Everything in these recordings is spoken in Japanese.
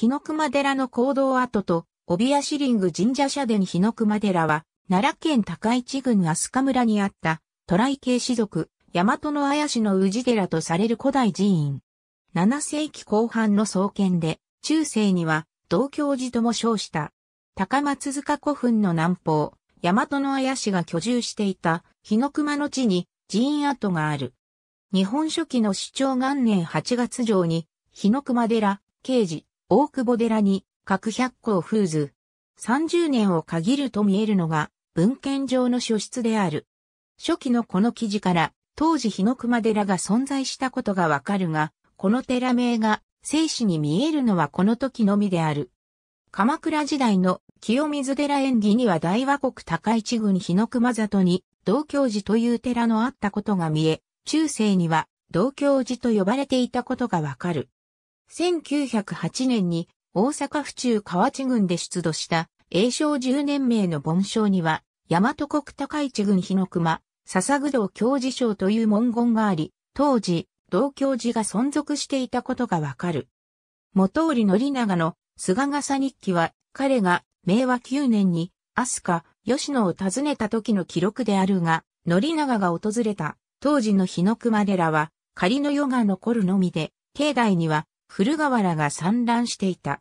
日の熊寺の行動跡と、帯屋シリング神社社殿日の熊寺は、奈良県高市郡飛鳥村にあった、渡来系士族、大和の綾氏の宇治寺とされる古代寺院。7世紀後半の創建で、中世には、同教寺とも称した。高松塚古墳の南方、大和の綾氏が居住していた、日の熊の地に、寺院跡がある。日本書紀の主張元年8月上に、日の熊寺、刑事、大久保寺に、各百校封図。30年を限ると見えるのが、文献上の書室である。初期のこの記事から、当時日の熊寺が存在したことがわかるが、この寺名が、生死に見えるのはこの時のみである。鎌倉時代の清水寺演技には大和国高市郡日の熊里に道教寺という寺のあったことが見え、中世には道教寺と呼ばれていたことがわかる。1908年に大阪府中河内郡で出土した栄正10年名の盆章には、大和国高市郡日の熊、笹具道教授章という文言があり、当時、道教寺が存続していたことがわかる。元織宣長の菅笠日記は、彼が明和9年に飛鳥、吉野を訪ねた時の記録であるが、宣長が訪れた当時の日の熊寺は、仮の世が残るのみで、境内には古河原が散乱していた。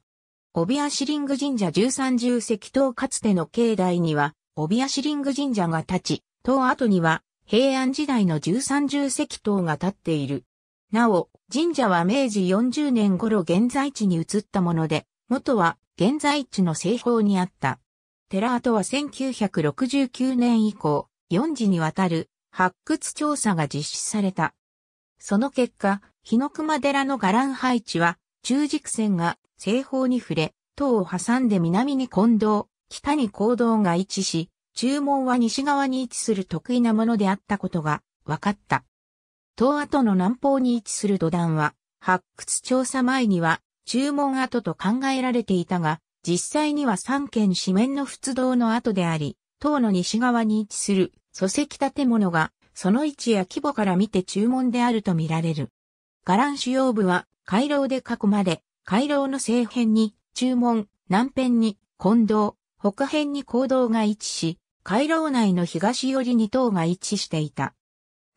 帯足リング神社十三重石塔かつての境内には、帯足リング神社が立ち、塔後には、平安時代の十三重石塔が立っている。なお、神社は明治40年頃現在地に移ったもので、元は現在地の西方にあった。寺跡は1969年以降、4時にわたる発掘調査が実施された。その結果、日の熊寺の伽藍配置は、中軸線が西方に触れ、塔を挟んで南に近道、北に行道が位置し、注文は西側に位置する得意なものであったことが分かった。塔跡の南方に位置する土壇は、発掘調査前には注文跡と考えられていたが、実際には三軒四面の仏道の跡であり、塔の西側に位置する礎石建物が、その位置や規模から見て注文であると見られる。伽藍主要部は、回廊で囲まれ、回廊の西辺に、中門、南辺に、近道、北辺に行動が位置し、回廊内の東寄りに塔が位置していた。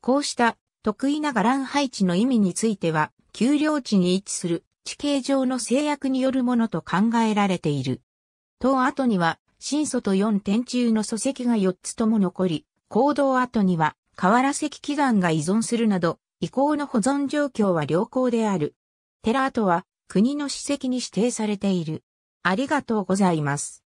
こうした得意な伽藍配置の意味については、丘陵地に位置する地形上の制約によるものと考えられている。塔跡には、新祖と四天中の礎石が4つとも残り、行動跡には、河原石祈願が依存するなど、遺構の保存状況は良好である。寺跡は国の史跡に指定されている。ありがとうございます。